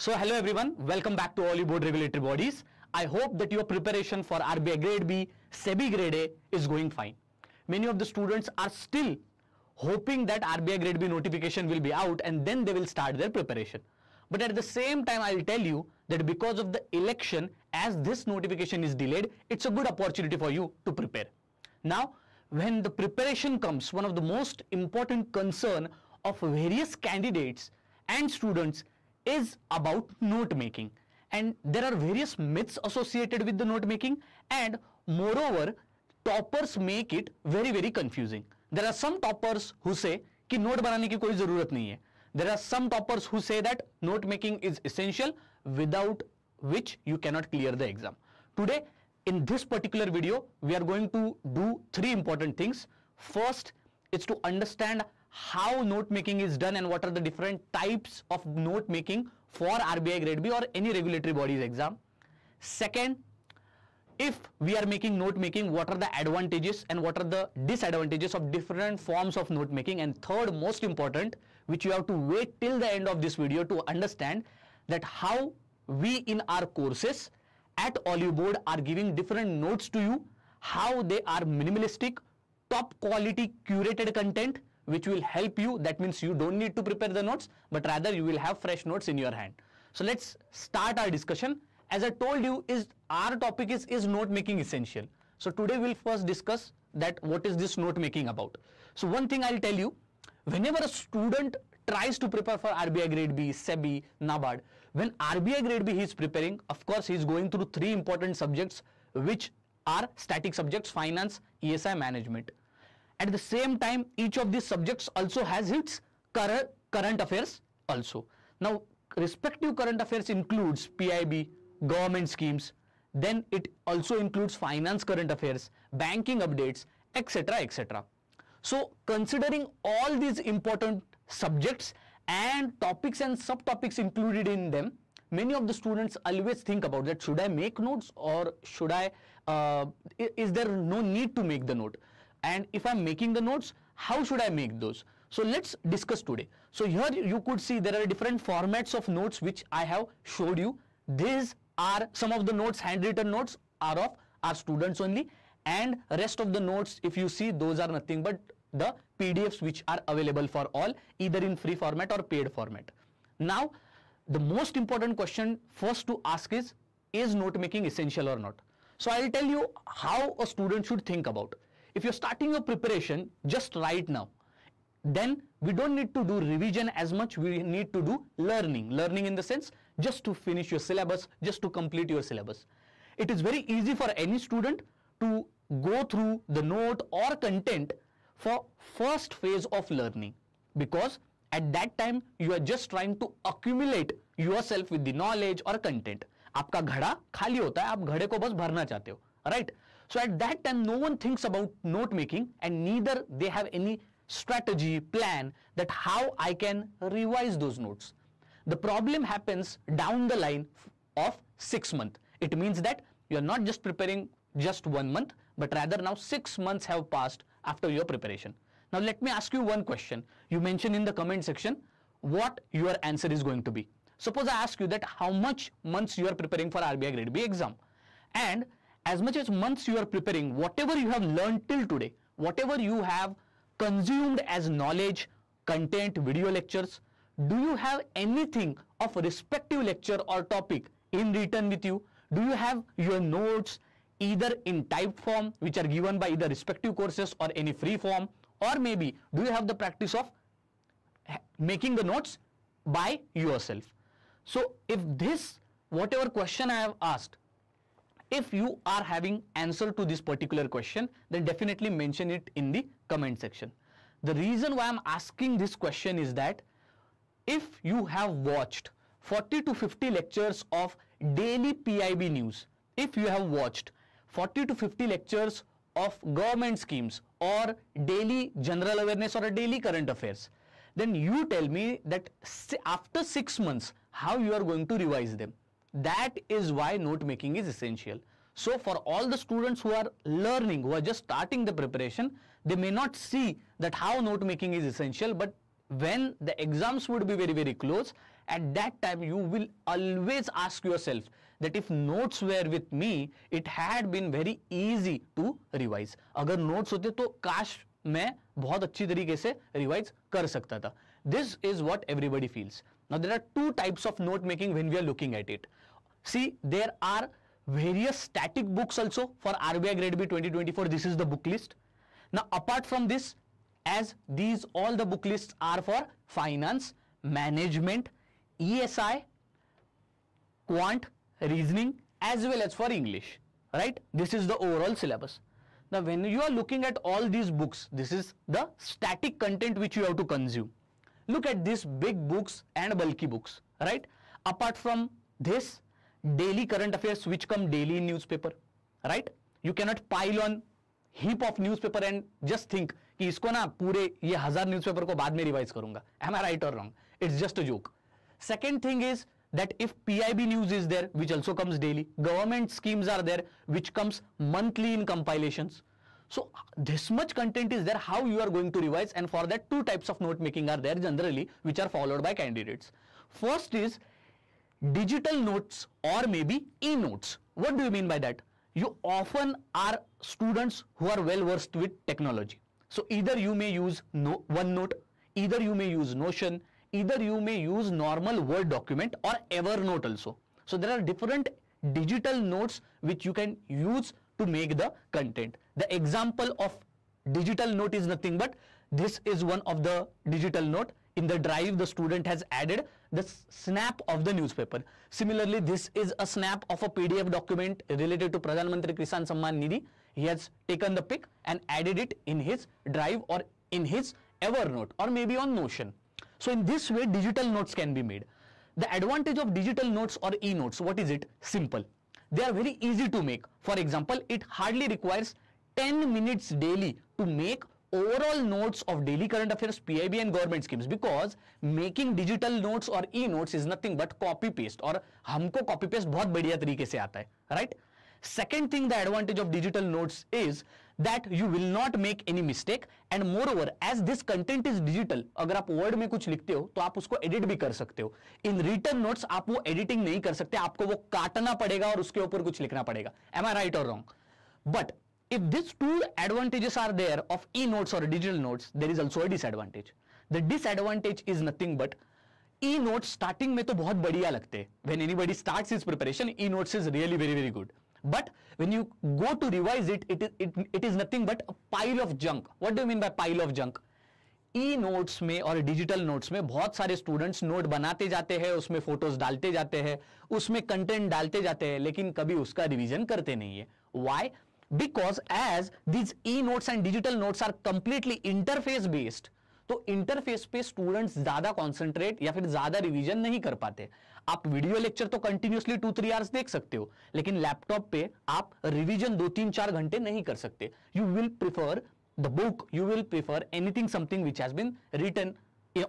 So hello everyone, welcome back to all you board regulatory bodies. I hope that your preparation for RBI grade B, SEBI grade A is going fine. Many of the students are still hoping that RBI grade B notification will be out and then they will start their preparation. But at the same time, I'll tell you that because of the election, as this notification is delayed, it's a good opportunity for you to prepare. Now, when the preparation comes, one of the most important concern of various candidates and students is about note making and there are various myths associated with the note making and moreover toppers make it very very confusing there are some toppers who say ki note banane is koi zarurat there are some toppers who say that note making is essential without which you cannot clear the exam today in this particular video we are going to do three important things first it's to understand how note making is done and what are the different types of note making for RBI grade B or any regulatory body's exam. Second, if we are making note making, what are the advantages and what are the disadvantages of different forms of note making? And third, most important, which you have to wait till the end of this video to understand that how we in our courses at Olive Board are giving different notes to you, how they are minimalistic, top quality curated content which will help you. That means you don't need to prepare the notes, but rather you will have fresh notes in your hand. So let's start our discussion. As I told you, is our topic is, is note making essential. So today we'll first discuss that what is this note making about. So one thing I'll tell you, whenever a student tries to prepare for RBI grade B, SEBI, NABARD, when RBI grade B he is preparing, of course he is going through three important subjects which are static subjects, finance, ESI management. At the same time, each of these subjects also has its current affairs also. Now, respective current affairs includes PIB, government schemes, then it also includes finance current affairs, banking updates, etc. etc. So, considering all these important subjects and topics and subtopics included in them, many of the students always think about that should I make notes or should I, uh, is there no need to make the note? and if I'm making the notes, how should I make those? So let's discuss today. So here you could see there are different formats of notes which I have showed you. These are some of the notes, handwritten notes are of our students only and rest of the notes if you see those are nothing but the PDFs which are available for all either in free format or paid format. Now the most important question first to ask is, is note making essential or not? So I will tell you how a student should think about if you're starting your preparation just right now, then we don't need to do revision as much. We need to do learning. Learning in the sense just to finish your syllabus, just to complete your syllabus. It is very easy for any student to go through the note or content for first phase of learning because at that time you are just trying to accumulate yourself with the knowledge or content. आपका घड़ा खाली होता है आप घड़े को बस भरना चाहते हो right right? So at that time, no one thinks about note making and neither they have any strategy, plan that how I can revise those notes. The problem happens down the line of six month. It means that you are not just preparing just one month, but rather now six months have passed after your preparation. Now let me ask you one question. You mentioned in the comment section what your answer is going to be. Suppose I ask you that how much months you are preparing for RBI grade B exam and as much as months you are preparing, whatever you have learned till today, whatever you have consumed as knowledge, content, video lectures, do you have anything of respective lecture or topic in written with you? Do you have your notes either in typed form which are given by either respective courses or any free form or maybe do you have the practice of making the notes by yourself? So if this whatever question I have asked if you are having answer to this particular question, then definitely mention it in the comment section. The reason why I'm asking this question is that if you have watched 40 to 50 lectures of daily PIB news, if you have watched 40 to 50 lectures of government schemes or daily general awareness or a daily current affairs, then you tell me that after six months, how you are going to revise them. That is why note making is essential. So for all the students who are learning, who are just starting the preparation, they may not see that how note making is essential, but when the exams would be very, very close, at that time you will always ask yourself that if notes were with me, it had been very easy to revise. अगर notes होते तो काश मैं बहुत अच्छी तरीके से revise कर सकता था This is what everybody feels. Now there are two types of note making when we are looking at it. See, there are various static books also for RBI Grade B 2024. This is the book list. Now, apart from this, as these all the book lists are for finance, management, ESI, quant, reasoning, as well as for English, right? This is the overall syllabus. Now, when you are looking at all these books, this is the static content which you have to consume. Look at these big books and bulky books, right? Apart from this, daily current affairs which come daily in newspaper right you cannot pile on heap of newspaper and just think कि इसको ना पूरे ये हजार newspaper को बाद में revise करूंगा am i right or wrong it's just a joke second thing is that if PIB news is there, which also comes daily, government schemes are there, which comes monthly in compilations. So this much content is there, how you are going to revise and for that two types of note making are there generally, which are followed by candidates. First is digital notes or maybe e-notes. What do you mean by that? You often are students who are well versed with technology. So either you may use no OneNote, either you may use Notion, either you may use normal Word document or Evernote also. So there are different digital notes which you can use to make the content. The example of digital note is nothing but this is one of the digital note. In the drive the student has added the snap of the newspaper. Similarly, this is a snap of a PDF document related to Pradhan Mantri Kisan Samman Nidhi. He has taken the pic and added it in his drive or in his Evernote or maybe on Notion. So in this way, digital notes can be made. The advantage of digital notes or e-notes, what is it? Simple. They are very easy to make. For example, it hardly requires 10 minutes daily to make overall notes of daily current affairs, PIB and government schemes because making digital notes or e-notes is nothing but copy paste और हमको copy paste बहुत बढ़िया तरीके से आता है right? Second thing the advantage of digital notes is that you will not make any mistake and moreover as this content is digital अगर आप word में कुछ लिखते हो तो आप उसको edit भी कर सकते हो in written notes आप वो editing नहीं कर सकते आपको वो काटना पड़ेगा और उसके ऊपर कुछ लिखना पड़ेगा am I right or wrong? But If these two advantages are there of e-notes or digital notes, there is also a disadvantage. The disadvantage is nothing but e note starting में तो बहुत बढ़िया लगते हैं when anybody starts his preparation e notes is really very very good but when you go to revise it it it is nothing but pile of junk what do mean by pile of junk e notes में और digital notes में बहुत सारे students note बनाते जाते हैं उसमें photos डालते जाते हैं उसमें कंटेंट डालते जाते हैं लेकिन कभी उसका रिवीजन करते नहीं है why because as these e-notes and digital notes are completely interface based तो इंटरफेस पे स्टूडेंट्स ज्यादा कंसंट्रेट या फिर ज्यादा रिवीजन नहीं कर पाते आप वीडियो लेक्चर तो कंटिन्यूसली टू थ्री आवर्स देख सकते हो लेकिन लैपटॉप पे आप रिवीजन दो तीन चार घंटे नहीं कर सकते you will prefer the book you will prefer anything something which has been written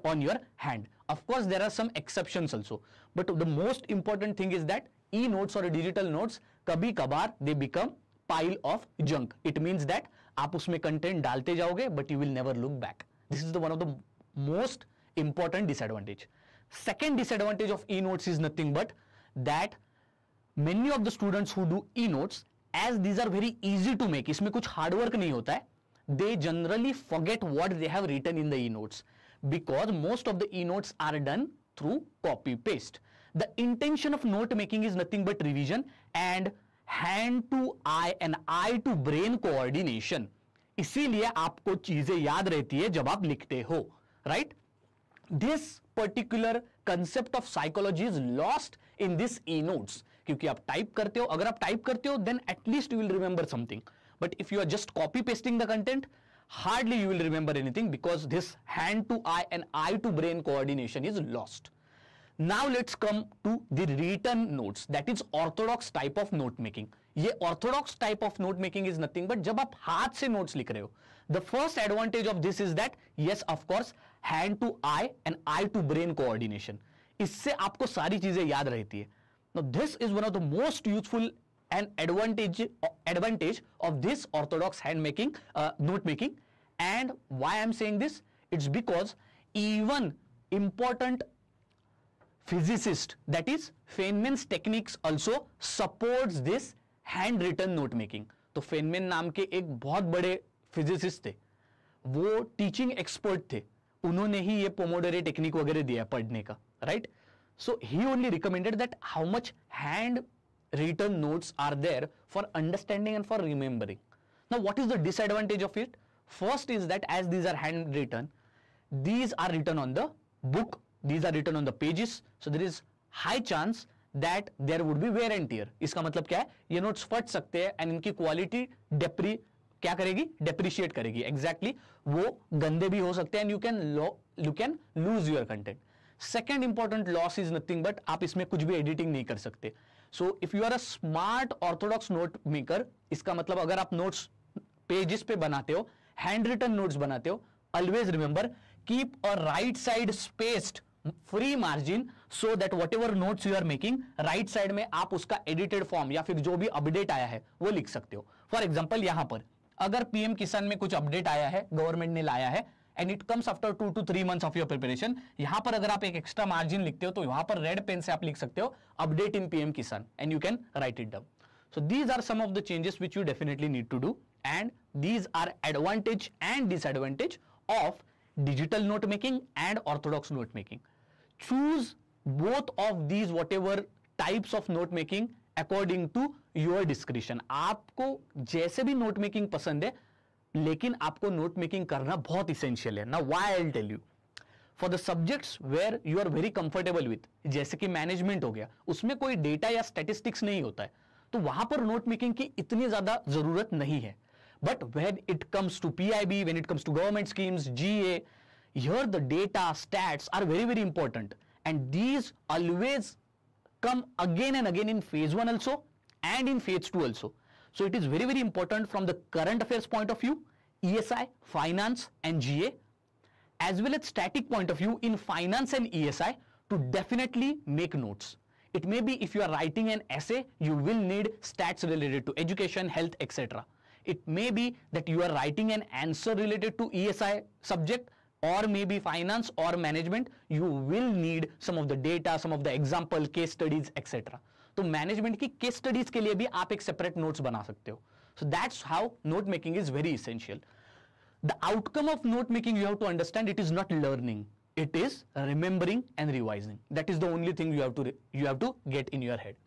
on your hand of course there are some exceptions also but the most important thing is that e notes or digital notes kabhi kabar they become pile of junk it means that आप उसमें content डालते जाओगे but you will never look back this is the one of the most important disadvantage second disadvantage of e notes is nothing but that many of the students who do e notes as these are very easy to make इसमें कुछ hard work नहीं होता है they generally forget what they have written in the e notes because most of the e notes are done through copy paste the intention of note making is nothing but revision and hand to eye and eye to brain coordination इसीलिए आपको चीजें याद रहती है जब आप लिखते हो right this particular concept of psychology is lost in this e notes क्योंकि आप टाइप करते हो अगर आप टाइप करते हो then at least you will remember something but if you are just copy pasting the content hardly you will remember anything because this hand to eye and eye to brain coordination is lost now let's come to the written notes that is orthodox type of note making ये orthodox type of note making is nothing but जब आप हाथ से notes लिख रहे हो the first advantage of this is that yes of course hand to eye and eye to brain coordination इससे आपको सारी चीजें याद रहती है this is one of the most useful and advantage advantage of this orthodox hand making note making and why I am saying this it's because even important physicist that is Feynman's techniques also supports this hand written note making तो Feynman नाम के एक बहुत बड़े physicist थे वो teaching expert थे उन्होंने ही ये पोमोडोरे टेक्निक वगैरह दिया पढ़ने का right so he only recommended that how much hand written notes are there for understanding and for remembering now what is the disadvantage of it first is that as these are hand written these are written on the book these are written on the pages so there is high chance that there would be wear and tear इसका मतलब क्या है ये notes फट सकते हैं and इनकी quality डेप्री क्या करेगी डेप्रिशिएट करेगी एग्जैक्टली exactly, वो गंदे भी हो सकते हैं and you can you can lose your content second important loss is nothing but आप इसमें कुछ भी एडिटिंग नहीं कर सकते so if you are a smart orthodox note maker इसका मतलब अगर आप नोट्स पेजेस पे बनाते हो हैंड रिटन नोट्स बनाते हो always remember keep a right side spaced free margin so that whatever note you are making right side में आप उसका एडिटेड फॉर्म या फिर जो भी अपडेट आया है वो लिख सकते हो फॉर एग्जाम्पल यहां पर अगर पीएम किसान में कुछ अपडेट आया है गवर्नमेंट ने लाया है and it comes after two two three months of your preparation यहां पर अगर आप एक एक्स्ट्रा मार्जिन लिखते हो तो यहां पर रेड पेन से आप लिख सकते हो update in PM Kisan and you can write it डब so these are some of the changes which you definitely need to do and these are advantage and disadvantage of digital note making and orthodox note making both of these whatever types of note making according to your description आपको जैसे भी note making पसंद है लेकिन आपको note making करना बहुत essential है ना why I tell you for the subjects where you are very comfortable with जैसे कि मैनेजमेंट हो गया उसमें कोई डेटा या स्टेटिस्टिक्स नहीं होता है तो वहां पर नोट मेकिंग की इतनी ज्यादा जरूरत नहीं है but when it comes to P I B when it comes to government schemes जी ए Here the data stats are very very important and these always come again and again in phase 1 also and in phase 2 also. So it is very very important from the current affairs point of view, ESI, finance and GA as well as static point of view in finance and ESI to definitely make notes. It may be if you are writing an essay, you will need stats related to education, health, etc. It may be that you are writing an answer related to ESI subject, or maybe finance or management, you will need some of the data, some of the example, case studies, etc. So management case studies, studies के लिए भी आप एक separate notes. बना सकते हो so that's how note making is very essential the outcome of note making you have to understand it is remembering and revising that is the only thing you have to you have to get in your head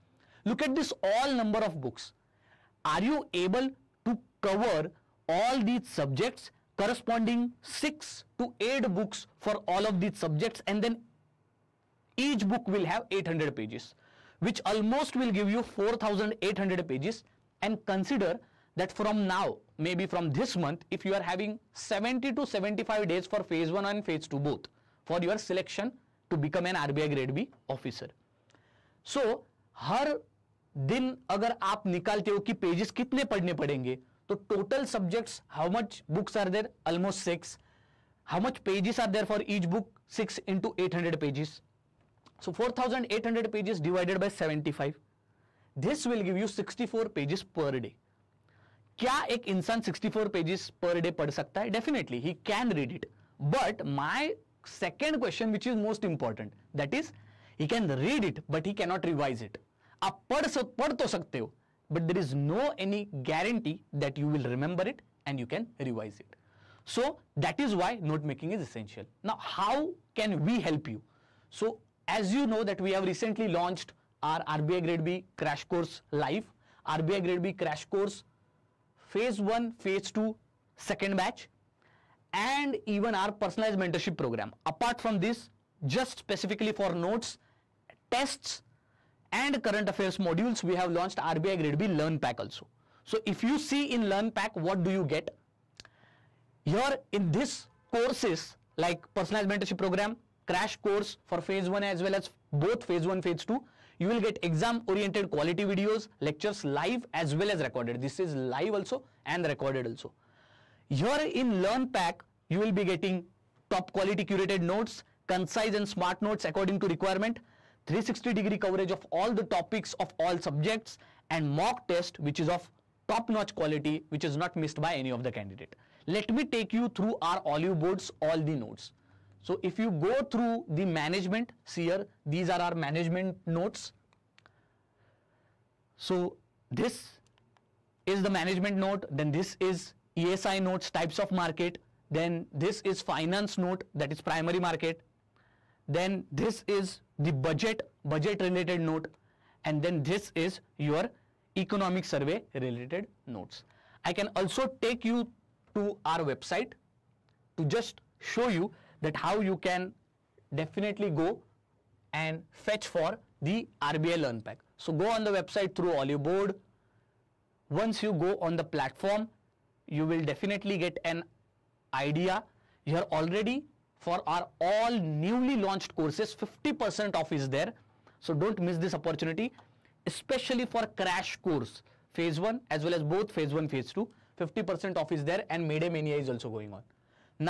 look at this all number of books are you able to cover all these subjects corresponding 6 to 8 books for all of these subjects and then each book will have 800 pages which almost will give you 4800 pages and consider that from now maybe from this month if you are having 70 to 75 days for phase 1 and phase 2 both for your selection to become an RBI grade B officer. so, her din agar आप nikalte ho ki pages kitne padne padenge. तो total subjects how much books are there almost six how much pages are there for each book six into eight hundred pages so four thousand eight hundred pages divided by seventy five this will give you sixty four pages per day क्या एक इंसान sixty four pages per day पढ़ सकता है definitely he can read it but my second question which is most important that is he can read it but he cannot revise it आप पढ़ सक, पढ़ तो सकते हो but there is no any guarantee that you will remember it and you can revise it. So that is why note making is essential. Now how can we help you? So as you know that we have recently launched our RBI Grade B crash course live, RBI Grade B crash course phase 1, phase 2, second batch and even our personalized mentorship program. Apart from this, just specifically for notes, tests and current affairs modules, we have launched RBI Grade B Learn Pack also. So if you see in Learn Pack, what do you get? Here in this courses like personalized mentorship program, crash course for phase 1 as well as both phase 1, phase 2, you will get exam oriented quality videos, lectures live as well as recorded. This is live also and recorded also. Here in Learn Pack, you will be getting top quality curated notes, concise and smart notes according to requirement, 360 degree coverage of all the topics of all subjects and mock test which is of top-notch quality which is not missed by any of the candidate. Let me take you through our olive boards all the notes. So if you go through the management, see here, these are our management notes. So this is the management note, then this is ESI notes, types of market, then this is finance note that is primary market, then this is the budget budget related note and then this is your economic survey related notes i can also take you to our website to just show you that how you can definitely go and fetch for the rbi learn pack so go on the website through olive board once you go on the platform you will definitely get an idea you are already for our all newly launched courses 50% off is there so don't miss this opportunity especially for crash course phase 1 as well as both phase 1 phase 2 50% off is there and mayday mania is also going on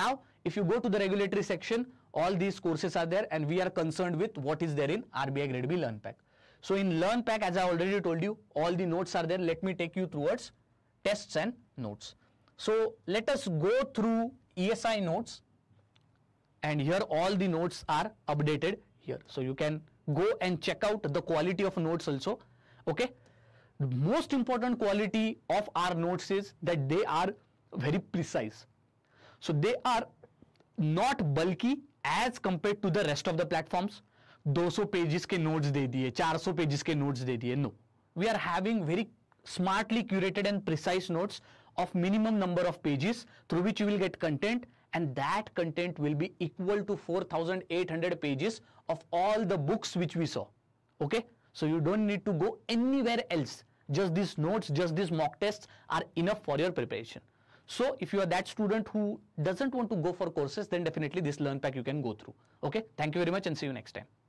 now if you go to the regulatory section all these courses are there and we are concerned with what is there in RBI grade B learn pack so in learn pack as I already told you all the notes are there let me take you towards tests and notes so let us go through ESI notes and here all the notes are updated here. So you can go and check out the quality of notes also. Okay. The most important quality of our notes is that they are very precise. So they are not bulky as compared to the rest of the platforms. 200 pages के notes दे दिए 400 pages के notes दे दिए no. We are having very smartly curated and precise notes of minimum number of pages through which you will get content and that content will be equal to 4800 pages of all the books which we saw okay so you don't need to go anywhere else just these notes just these mock tests are enough for your preparation so if you are that student who doesn't want to go for courses then definitely this learn pack you can go through okay thank you very much and see you next time